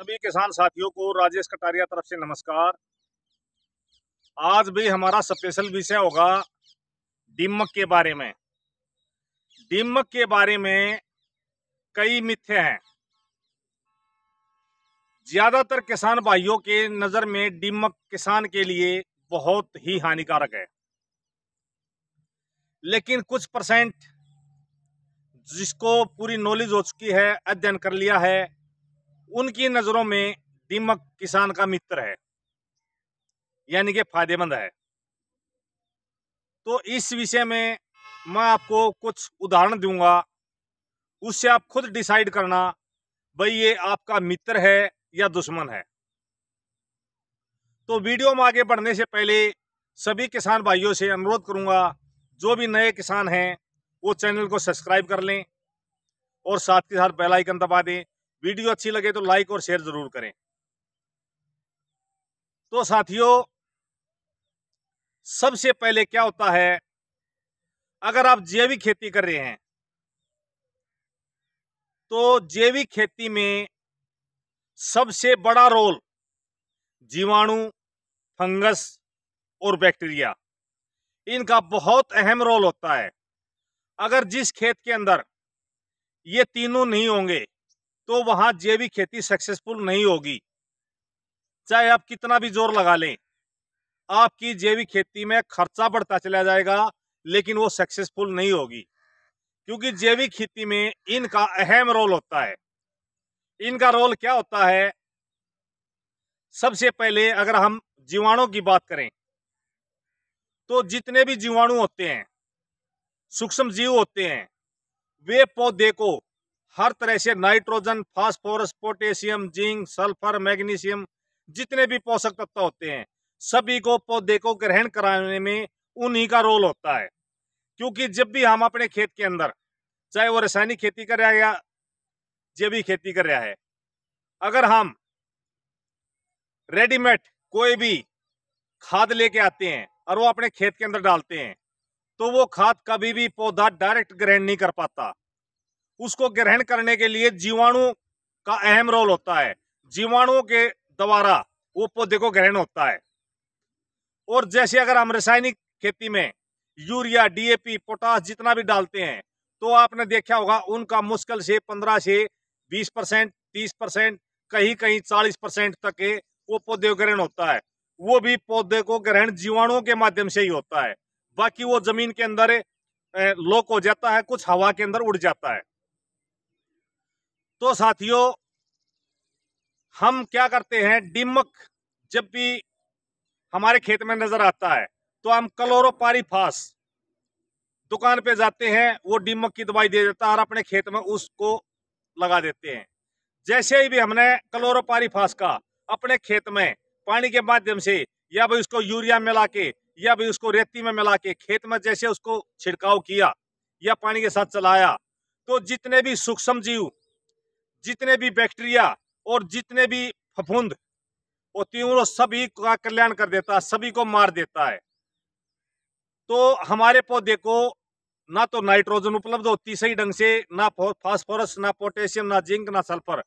सभी किसान साथियों को राजेश कटारिया तरफ से नमस्कार आज भी हमारा स्पेशल विषय होगा दिमक के बारे में दिमक के बारे में कई मिथ्य हैं ज्यादातर किसान भाइयों के नज़र में दिमक किसान के लिए बहुत ही हानिकारक है लेकिन कुछ परसेंट जिसको पूरी नॉलेज हो चुकी है अध्ययन कर लिया है उनकी नज़रों में दीमक किसान का मित्र है यानी कि फायदेमंद है तो इस विषय में मैं आपको कुछ उदाहरण दूंगा उससे आप खुद डिसाइड करना भाई ये आपका मित्र है या दुश्मन है तो वीडियो में आगे बढ़ने से पहले सभी किसान भाइयों से अनुरोध करूंगा जो भी नए किसान हैं वो चैनल को सब्सक्राइब कर लें और साथ के साथ बेल आइकन दबा दें वीडियो अच्छी लगे तो लाइक और शेयर जरूर करें तो साथियों सबसे पहले क्या होता है अगर आप जैविक खेती कर रहे हैं तो जैविक खेती में सबसे बड़ा रोल जीवाणु फंगस और बैक्टीरिया इनका बहुत अहम रोल होता है अगर जिस खेत के अंदर ये तीनों नहीं होंगे तो वहां जैविक खेती सक्सेसफुल नहीं होगी चाहे आप कितना भी जोर लगा लें आपकी जैविक खेती में खर्चा बढ़ता चला जाएगा लेकिन वो सक्सेसफुल नहीं होगी क्योंकि जैविक खेती में इनका अहम रोल होता है इनका रोल क्या होता है सबसे पहले अगर हम जीवाणु की बात करें तो जितने भी जीवाणु होते हैं सूक्ष्म जीव होते हैं वे पौधे को हर तरह से nitrogen phosphorus potassium zinc sulphur magnesium जितने भी पोषक तत्व होते हैं सभी को पौधे को ग्रहण कराने में उन्हीं का रोल होता है क्योंकि जब भी हम अपने खेत के अंदर चाहे वो रासायनिक खेती कर रहा है या जैविक खेती कर रहा है अगर हम रेडीमेड कोई भी खाद लेके आते हैं और वो अपने खेत के अंदर डालते हैं तो वो खाद कभी भी पौधा डायरेक्ट ग्रहण नहीं कर पाता उसको ग्रहण करने के लिए जीवाणु का अहम रोल होता है जीवाणुओं के द्वारा वो पौधे को ग्रहण होता है और जैसे अगर हम रासायनिक खेती में यूरिया डीएपी पोटास जितना भी डालते हैं तो आपने देखा होगा उनका मुश्किल से पंद्रह से बीस परसेंट तीस परसेंट कहीं कहीं चालीस परसेंट तक के वो पौधे ग्रहण होता है वो भी पौधे को ग्रहण जीवाणुओं के माध्यम से ही होता है बाकी वो जमीन के अंदर लोक हो जाता है कुछ हवा के अंदर उड़ जाता है तो साथियों हम क्या करते हैं डिमक जब भी हमारे खेत में नजर आता है तो हम क्लोरोपारीफास दुकान पे जाते हैं वो डिमक की दवाई दे देता है और अपने खेत में उसको लगा देते हैं जैसे ही भी हमने क्लोरोपारीफास का अपने खेत में पानी के माध्यम से या भी उसको यूरिया मिला के या भी उसको रेती में मिला के खेत में जैसे उसको छिड़काव किया या पानी के साथ चलाया तो जितने भी सूक्ष्म जीव जितने भी बैक्टीरिया और जितने भी फफूंद होती हैं वो सभी का कल्याण कर देता है सभी को मार देता है तो हमारे पौधे को ना तो नाइट्रोजन उपलब्ध होती सही ढंग से ना फास्फोरस ना पोटेशियम ना जिंक ना सल्फर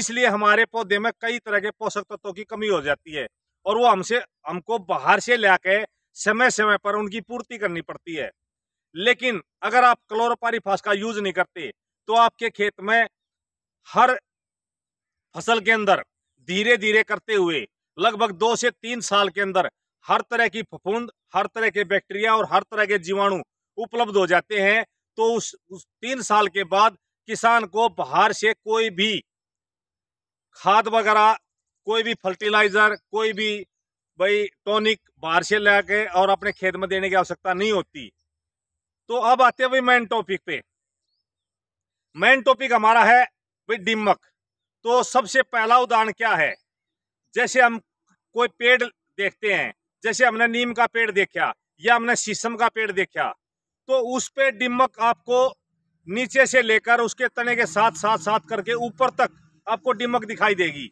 इसलिए हमारे पौधे में कई तरह के पोषक तत्वों की कमी हो जाती है और वो हमसे हमको बाहर से ला समय समय पर उनकी पूर्ति करनी पड़ती है लेकिन अगर आप क्लोरोपारीफास का यूज नहीं करते तो आपके खेत में हर फसल के अंदर धीरे धीरे करते हुए लगभग दो से तीन साल के अंदर हर तरह की फफूंद हर तरह के बैक्टीरिया और हर तरह के जीवाणु उपलब्ध हो जाते हैं तो उस, उस तीन साल के बाद किसान को बाहर से कोई भी खाद वगैरह कोई भी फर्टिलाइजर कोई भी भाई टॉनिक बाहर से ला के और अपने खेत में देने की आवश्यकता नहीं होती तो अब आते हुए मेन टॉपिक पे मेन टॉपिक हमारा है भाई दीमक तो सबसे पहला उदाहरण क्या है जैसे हम कोई पेड़ देखते हैं जैसे हमने नीम का पेड़ देखा या हमने शीशम का पेड़ देखा तो उस पे डिमक आपको नीचे से लेकर उसके तने के साथ साथ साथ करके ऊपर तक आपको डिमक दिखाई देगी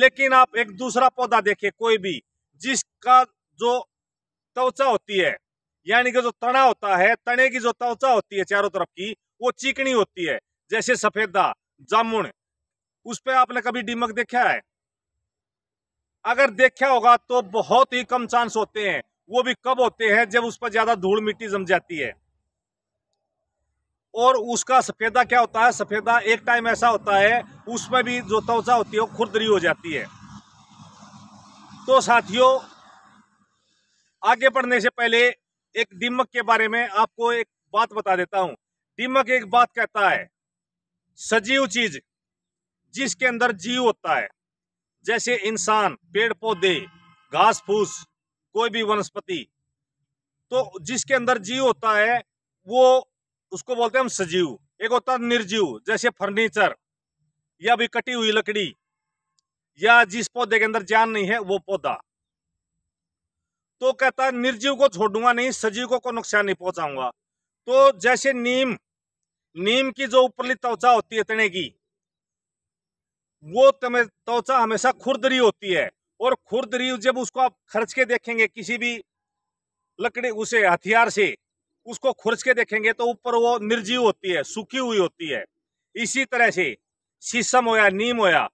लेकिन आप एक दूसरा पौधा देखे कोई भी जिसका जो त्वचा होती है यानी कि जो तना होता है तने की जो त्वचा होती है चारों तरफ की वो चिकनी होती है जैसे सफेदा जामुन उस पर आपने कभी डिमक देखा है अगर देखा होगा तो बहुत ही कम चांस होते हैं वो भी कब होते हैं जब उस पर ज्यादा धूल मिट्टी जम जाती है और उसका सफेदा क्या होता है सफेदा एक टाइम ऐसा होता है उसमें भी जो तवजा होती है वो खुरदरी हो जाती है तो साथियों आगे बढ़ने से पहले एक डिमक के बारे में आपको एक बात बता देता हूं डिमक एक बात कहता है सजीव चीज जिसके अंदर जीव होता है जैसे इंसान पेड़ पौधे घास फूस कोई भी वनस्पति तो जिसके अंदर जीव होता है वो उसको बोलते हैं हम सजीव एक होता है निर्जीव जैसे फर्नीचर या भी कटी हुई लकड़ी या जिस पौधे के अंदर जान नहीं है वो पौधा तो कहता है निर्जीव को छोड़ूंगा नहीं सजीव को कोई नुकसान नहीं पहुंचाऊंगा तो जैसे नीम नीम की जो ऊपरली त्वचा होती है तने की वो त्वचा हमेशा खुरदरी होती है और खुरदरी जब उसको आप खर्च के देखेंगे किसी भी लकड़ी उसे हथियार से उसको खुर्च के देखेंगे तो ऊपर वो निर्जीव होती है सूखी हुई होती है इसी तरह से शीशम होया नीम होया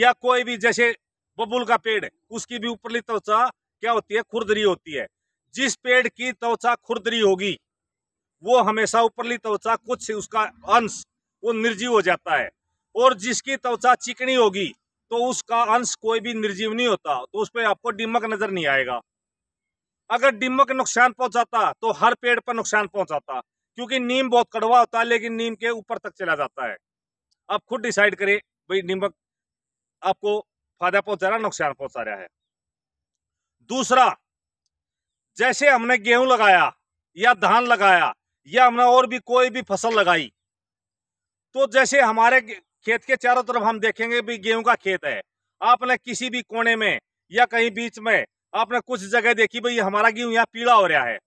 या कोई भी जैसे बबुल का पेड़ उसकी भी ऊपरली त्वचा क्या होती है खुरदरी होती है जिस पेड़ की त्वचा खुरदरी होगी वो हमेशा ऊपरली त्वचा कुछ उसका अंश वो निर्जीव हो जाता है और जिसकी त्वचा चिकनी होगी तो उसका अंश कोई भी निर्जीव नहीं होता तो उस पर आपको डिमक नजर नहीं आएगा अगर डिमक नुकसान पहुंचाता तो हर पेड़ पर नुकसान पहुंचाता क्योंकि नीम बहुत कड़वा होता है लेकिन नीम के ऊपर तक चला जाता है आप खुद डिसाइड करें भाई नीमक आपको फायदा पहुंचा रहा नुकसान पहुंचा रहा है दूसरा जैसे हमने गेहूं लगाया या धान लगाया या हमने और भी कोई भी फसल लगाई तो जैसे हमारे खेत के चारों तरफ हम देखेंगे भी गेहूं का खेत है आपने किसी भी कोने में या कहीं बीच में आपने कुछ जगह देखी भाई हमारा गेहूं यहाँ पीला हो रहा है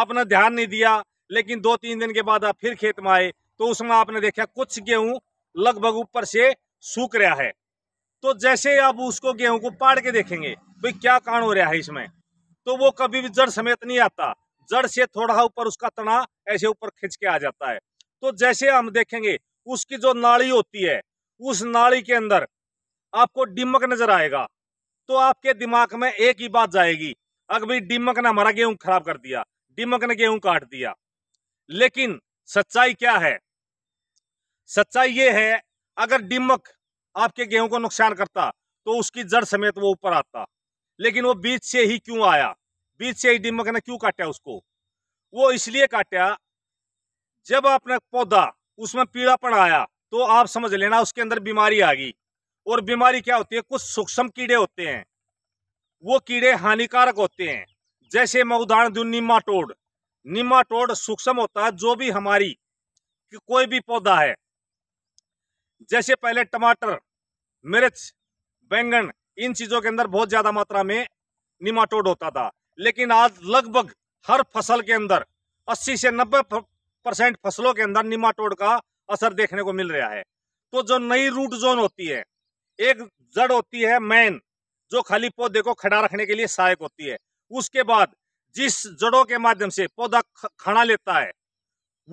आपने ध्यान नहीं दिया लेकिन दो तीन दिन के बाद आप फिर खेत में आए तो उसमें आपने देखा कुछ गेहूं लगभग ऊपर से सूख रहा है तो जैसे आप उसको गेहूं को पाड़ के देखेंगे भाई क्या कारण हो रहा है इसमें तो वो कभी भी जड़ समेत नहीं आता जड़ से थोड़ा ऊपर उसका तना ऐसे ऊपर खींच के आ जाता है तो जैसे हम देखेंगे उसकी जो नाड़ी होती है उस नाड़ी के अंदर आपको डिमक नजर आएगा तो आपके दिमाग में एक ही बात जाएगी अगर भाई डिमक ने हमारा गेहूं खराब कर दिया डिमक ने गेहूं काट दिया लेकिन सच्चाई क्या है सच्चाई ये है अगर डिमक आपके गेहूं को नुकसान करता तो उसकी जड़ समेत वो ऊपर आता लेकिन वो बीच से ही क्यों आया बीच से ही डिम्बक ने क्यों काटा उसको वो इसलिए काटा जब आपने पौधा उसमें पीड़ापन आया तो आप समझ लेना उसके अंदर बीमारी आ गई और बीमारी क्या होती है कुछ सूक्ष्म कीड़े होते हैं वो कीड़े हानिकारक होते हैं जैसे मैं उदाहरण टोड़ निमाटोड निमाटोड सूक्ष्म होता है जो भी हमारी कि कोई भी पौधा है जैसे पहले टमाटर मिर्च बैंगन इन चीज़ों के अंदर बहुत ज़्यादा मात्रा में निमाटोड होता था लेकिन आज लगभग हर फसल के अंदर 80 से 90 परसेंट फसलों के अंदर निमाटोड का असर देखने को मिल रहा है तो जो नई रूट जोन होती है एक जड़ होती है मैन जो खाली पौधे को खड़ा रखने के लिए सहायक होती है उसके बाद जिस जड़ों के माध्यम से पौधा खड़ा लेता है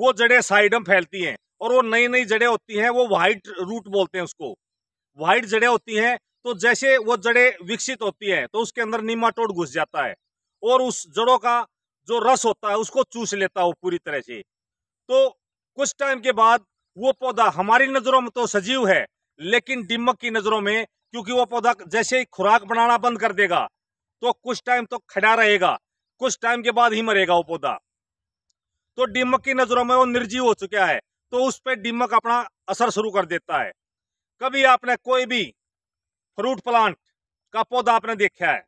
वो जड़ें में फैलती हैं और वो नई नई जड़ें होती हैं वो व्हाइट रूट बोलते हैं उसको व्हाइट जड़ें होती हैं तो जैसे वो जड़ें विकसित होती हैं तो उसके अंदर निमाटोड घुस जाता है और उस जड़ों का जो रस होता है उसको चूस लेता है वो पूरी तरह से तो कुछ टाइम के बाद वो पौधा हमारी नज़रों में तो सजीव है लेकिन डिमक की नज़रों में क्योंकि वो पौधा जैसे ही खुराक बनाना बंद कर देगा तो कुछ टाइम तो खड़ा रहेगा कुछ टाइम के बाद ही मरेगा वो पौधा तो डिमक की नज़रों में वो निर्जीव हो चुका है तो उस पर डिमक अपना असर शुरू कर देता है कभी आपने कोई भी फ्रूट प्लांट का पौधा आपने देखा है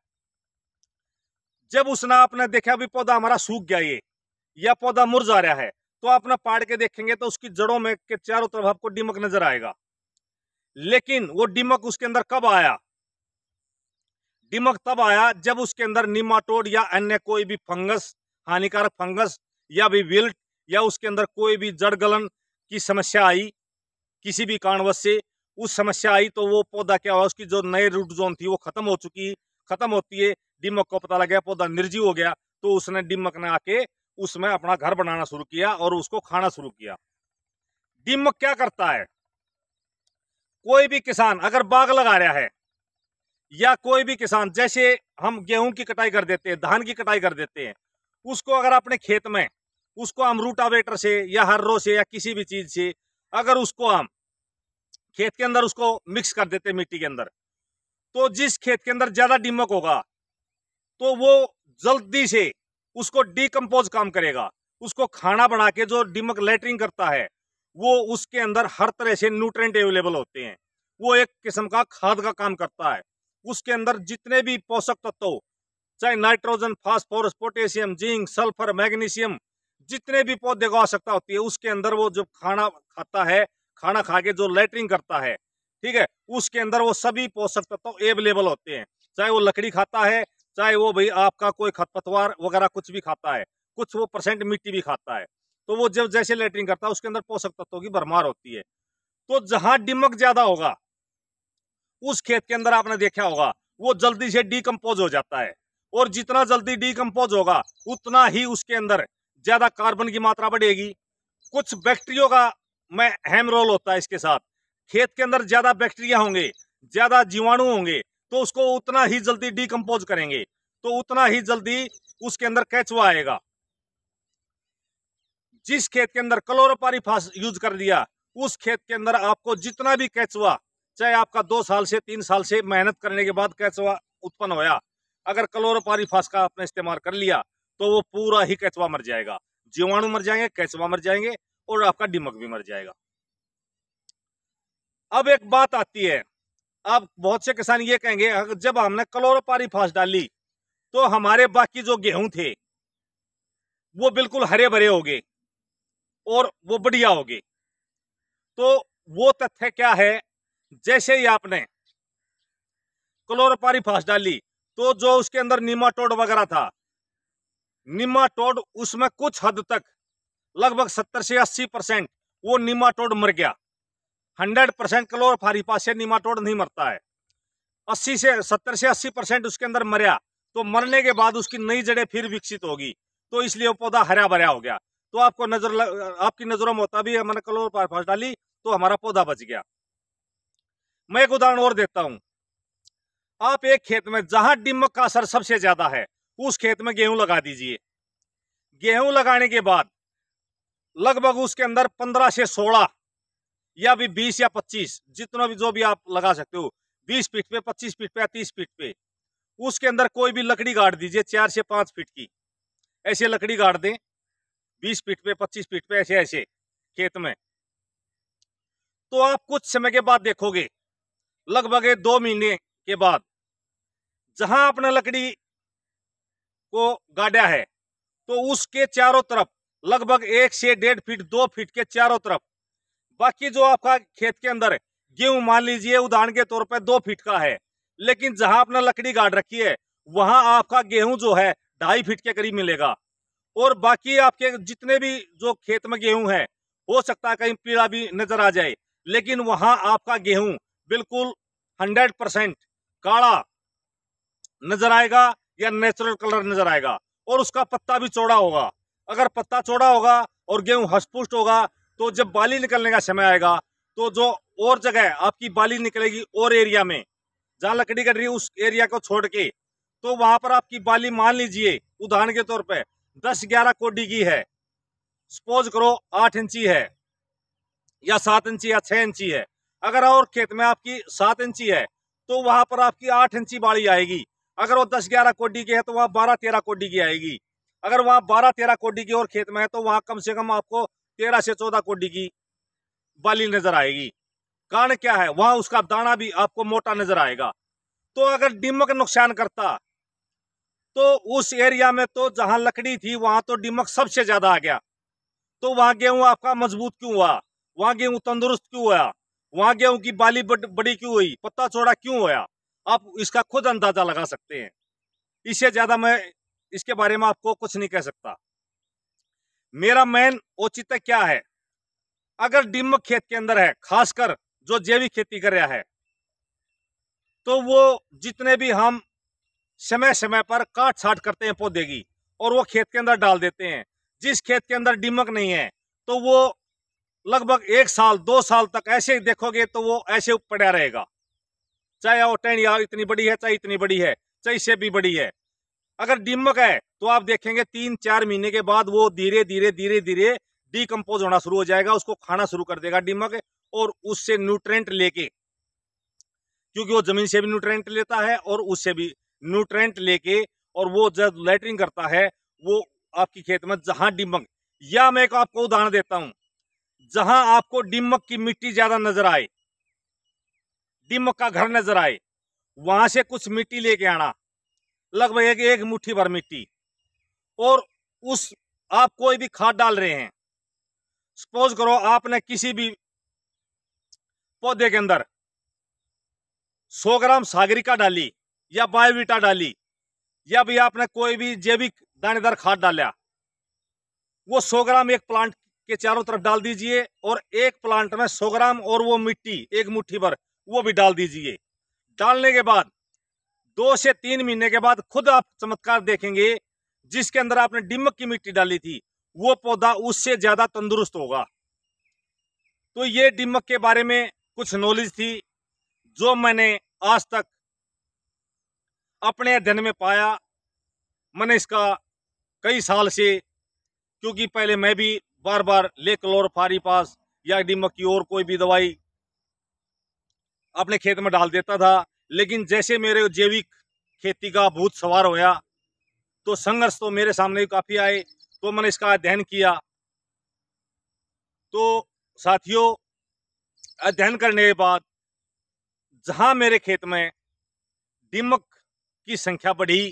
जब उसने आपने देखा भी पौधा हमारा सूख गया ये या पौधा मुरझा रहा है तो आपने पाड़ के देखेंगे तो उसकी जड़ों में के चारों तरफ आपको डिमक नजर आएगा लेकिन वो डिमक उसके अंदर कब आया डिमक तब आया जब उसके अंदर निमाटोड या अन्य कोई भी फंगस हानिकारक फंगस या भी विल्ट या उसके अंदर कोई भी जड़ गलन की समस्या आई किसी भी कारणवश से उस समस्या आई तो वो पौधा क्या हुआ उसकी जो नए रूट जोन थी वो खत्म हो चुकी खत्म होती है दीमक को पता लग गया पौधा निर्जीव हो गया तो उसने दीमक ने आके उसमें अपना घर बनाना शुरू किया और उसको खाना शुरू किया दीमक क्या करता है कोई भी किसान अगर बाग लगा रहा है या कोई भी किसान जैसे हम गेहूं की कटाई कर देते हैं धान की कटाई कर देते हैं उसको अगर अपने खेत में उसको हम रूटावेटर से या हर्रो से या किसी भी चीज से अगर उसको हम खेत के अंदर उसको मिक्स कर देते मिट्टी के अंदर तो जिस खेत के अंदर ज्यादा डिमक होगा तो वो जल्दी से उसको डिकम्पोज काम करेगा उसको खाना बना के जो डिमक लेटरिंग करता है वो उसके अंदर हर तरह से न्यूट्रेंट अवेलेबल होते हैं वो एक किस्म का खाद का काम करता है उसके अंदर जितने भी पोषक तत्व चाहे nitrogen phosphorus potassium zinc sulphur magnesium जितने भी पौधे को आवश्यकता होती है उसके अंदर वो जो खाना खाता है खाना खा के जो लेटरिंग करता है ठीक है उसके अंदर वो सभी पोषक तत्व अवेलेबल होते हैं चाहे वो लकड़ी खाता है चाहे वो भाई आपका कोई खतपतवार वगैरह कुछ भी खाता है कुछ वो परसेंट मिट्टी भी खाता है तो वो जब जैसे लेटरिन करता है उसके अंदर पोषक तत्वों की भरमार होती है तो जहां डिमक ज्यादा होगा उस खेत के अंदर आपने देखा होगा वो जल्दी से डीकम्पोज हो जाता है और जितना जल्दी डीकम्पोज होगा उतना ही उसके अंदर ज्यादा कार्बन की मात्रा बढ़ेगी कुछ बैक्टीरियो का में अहम रोल होता है इसके साथ खेत के अंदर ज्यादा बैक्टीरिया होंगे ज्यादा जीवाणु होंगे तो उसको उतना ही जल्दी डीकम्पोज करेंगे तो उतना ही जल्दी उसके अंदर कैचवा आएगा जिस खेत के अंदर क्लोरोपारी यूज कर दिया उस खेत के अंदर आपको जितना भी कैचवा चाहे आपका दो साल से तीन साल से मेहनत करने के बाद कैचवा उत्पन्न होया अगर क्लोरोपारी का आपने इस्तेमाल कर लिया तो वो पूरा ही कैचवा मर जाएगा जीवाणु मर जाएंगे कैचवा मर जाएंगे और आपका डिमक भी मर जाएगा अब एक बात आती है अब बहुत से किसान ये कहेंगे जब हमने क्लोरोपारी फास डाली तो हमारे बाकी जो गेहूं थे वो बिल्कुल हरे भरे हो गए और वो बढ़िया हो गए तो वो तथ्य क्या है जैसे ही आपने क्लोरोपारी फास डाली तो जो उसके अंदर निमाटोड वगैरह था निमाटोड उसमें कुछ हद तक लगभग सत्तर से अस्सी परसेंट वो निमाटोड मर गया हंड्रेड परसेंट क्लोरफारीफा से निमाटोड नहीं मरता है अस्सी से सत्तर से अस्सी परसेंट उसके अंदर मरिया तो मरने के बाद उसकी नई जड़ें फिर विकसित होगी तो इसलिए वो पौधा हरा भरा हो गया तो आपको नजर लग, आपकी नजरों में होता भी मैंने क्लोरफारीफास डाली तो हमारा पौधा बच गया मैं एक उदाहरण और देता हूं आप एक खेत में जहां डिमक का असर सबसे ज्यादा है उस खेत में गेहूं लगा दीजिए गेहूं लगाने के बाद लगभग उसके अंदर पंद्रह से सोलह या भी बीस या पच्चीस जितना भी जो भी आप लगा सकते हो बीस फीट पे पच्चीस फीट पे या तीस फीट पे उसके अंदर कोई भी लकड़ी गाड़ दीजिए चार से पांच फीट की ऐसे लकड़ी गाड़ दें बीस फीट पे पच्चीस फीट पे ऐसे ऐसे खेत में तो आप कुछ समय के बाद देखोगे लगभग दो महीने के बाद जहां आपने लकड़ी को गाड़ा है तो उसके चारों तरफ लगभग एक से डेढ़ फीट दो फीट के चारों तरफ बाकी जो आपका खेत के अंदर गेहूं मान लीजिए उदाहरण के तौर पर दो फीट का है लेकिन जहां आपने लकड़ी गाड़ रखी है वहां आपका गेहूं जो है ढाई फीट के करीब मिलेगा और बाकी आपके जितने भी जो खेत में गेहूं है हो सकता है कहीं पीड़ा भी नजर आ जाए लेकिन वहां आपका गेहूं बिल्कुल हंड्रेड परसेंट काला नजर आएगा या नेचुरल कलर नजर आएगा और उसका पत्ता भी चौड़ा होगा अगर पत्ता चौड़ा होगा और गेहूं हसपुष्ट होगा तो जब बाली निकलने का समय आएगा तो जो और जगह आपकी बाली निकलेगी और एरिया में जहां लकड़ी कट रही उस एरिया को छोड़ के तो वहां पर आपकी बाली मान लीजिए उदाहरण के तौर पर दस ग्यारह कोडी की है सपोज करो आठ इंची है या सात इंची या छह इंची है अगर और खेत में आपकी सात इंची है तो वहां पर आपकी आठ इंची बाली आएगी अगर वो दस ग्यारह कोडी की है तो वहां बारह तेरह कोडी की आएगी अगर वहां बारह तेरह कोडी की और खेत में है तो वहां कम से कम आपको तेरह से चौदह कोडी की बाली नजर आएगी कारण क्या है वहां उसका दाना भी आपको मोटा नजर आएगा तो अगर डिमक नुकसान करता तो उस एरिया में तो जहां लकड़ी थी वहां तो डिमक सबसे ज्यादा आ गया तो वहां गेहूं आपका मजबूत क्यों हुआ वहां गेहूं तंदुरुस्त क्यों हुआ वहां गेहूं की बाली बड़ी क्यों हुई पत्ता चौड़ा क्यों हुआ आप इसका खुद अंदाजा लगा सकते हैं इससे ज्यादा मैं इसके बारे में आपको कुछ नहीं कह सकता मेरा मेन औचित्य क्या है अगर डिम्ब खेत के अंदर है खासकर जो जैविक खेती कर रहा है तो वो जितने भी हम समय समय पर काट छाट करते हैं पौधे की और वो खेत के अंदर डाल देते हैं जिस खेत के अंदर डिमक नहीं है तो वो लगभग एक साल दो साल तक ऐसे ही देखोगे तो वो ऐसे पड़ा रहेगा चाहे वो यार इतनी बड़ी है चाहे इतनी बड़ी है चाहे इससे भी बड़ी है अगर डिमक है तो आप देखेंगे तीन चार महीने के बाद वो धीरे धीरे धीरे धीरे डीकम्पोज होना शुरू हो जाएगा उसको खाना शुरू कर देगा डिमक और उससे न्यूट्रेंट लेके क्योंकि वो जमीन से भी न्यूट्रेंट लेता है और उससे भी न्यूट्रेंट लेके और वो जब लेटरिंग करता है वो आपकी खेत में जहां डिमक या मैं एक आपको उदाहरण देता हूं जहां आपको डिमक की मिट्टी ज़्यादा नजर आए डिमक का घर नजर आए वहां से कुछ मिट्टी लेके आना लगभग एक, एक मुट्ठी भर मिट्टी और उस आप कोई भी खाद डाल रहे हैं सपोज करो आपने किसी भी पौधे के अंदर 100 ग्राम सागरिका डाली या बायोविटा डाली या भी आपने कोई भी जैविक दानेदार खाद डाला वो 100 ग्राम एक प्लांट के चारों तरफ डाल दीजिए और एक प्लांट में 100 ग्राम और वो मिट्टी एक मुट्ठी भर वो भी डाल दीजिए डालने के बाद दो से तीन महीने के बाद खुद आप चमत्कार देखेंगे जिसके अंदर आपने डिमक की मिट्टी डाली थी वो पौधा उससे ज़्यादा तंदुरुस्त होगा तो ये डिमक के बारे में कुछ नॉलेज थी जो मैंने आज तक अपने अध्ययन में पाया मैंने इसका कई साल से क्योंकि पहले मैं भी बार बार ले क्लोरफारी पास या डिमक की और कोई भी दवाई अपने खेत में डाल देता था लेकिन जैसे मेरे जैविक खेती का भूत सवार होया तो संघर्ष तो मेरे सामने काफ़ी आए तो मैंने इसका अध्ययन किया तो साथियों अध्ययन करने के बाद जहां मेरे खेत में दीमक की संख्या बढ़ी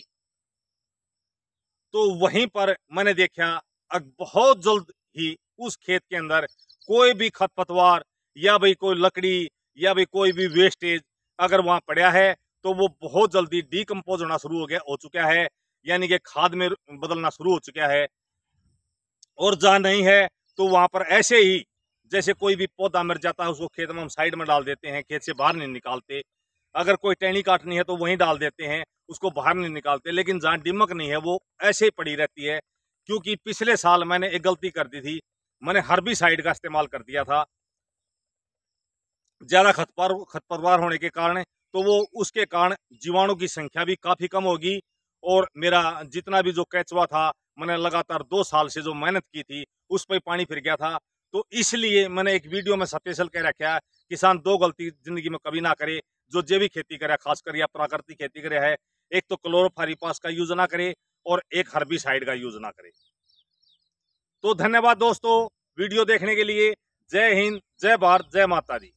तो वहीं पर मैंने देखा अब बहुत जल्द ही उस खेत के अंदर कोई भी खत पतवार या भाई कोई लकड़ी या भाई कोई भी वेस्टेज अगर वहाँ पड़ा है तो वो बहुत जल्दी डीकम्पोज होना शुरू हो गया हो चुका है यानी कि खाद में बदलना शुरू हो चुका है और जहाँ नहीं है तो वहाँ पर ऐसे ही जैसे कोई भी पौधा मर जाता है उसको खेत में हम साइड में डाल देते हैं खेत से बाहर नहीं निकालते अगर कोई टहनी काटनी है तो वहीं डाल देते हैं उसको बाहर नहीं निकालते लेकिन जहाँ डिमक नहीं है वो ऐसे ही पड़ी रहती है क्योंकि पिछले साल मैंने एक गलती कर दी थी मैंने भी साइड का इस्तेमाल कर दिया था ज़्यादा खतपार खतपरवार होने के कारण तो वो उसके कारण जीवाणु की संख्या भी काफ़ी कम होगी और मेरा जितना भी जो कैचवा था मैंने लगातार दो साल से जो मेहनत की थी उस पर पानी फिर गया था तो इसलिए मैंने एक वीडियो में स्पेशल कह रखा है किसान दो गलती जिंदगी में कभी ना करे जो जैविक खेती करे खासकर या प्राकृतिक खेती करे है एक तो क्लोरोफारीपास का यूज ना करे और एक हर्बिसाइड का यूज ना करे तो धन्यवाद दोस्तों वीडियो देखने के लिए जय हिंद जय भारत जय माता दी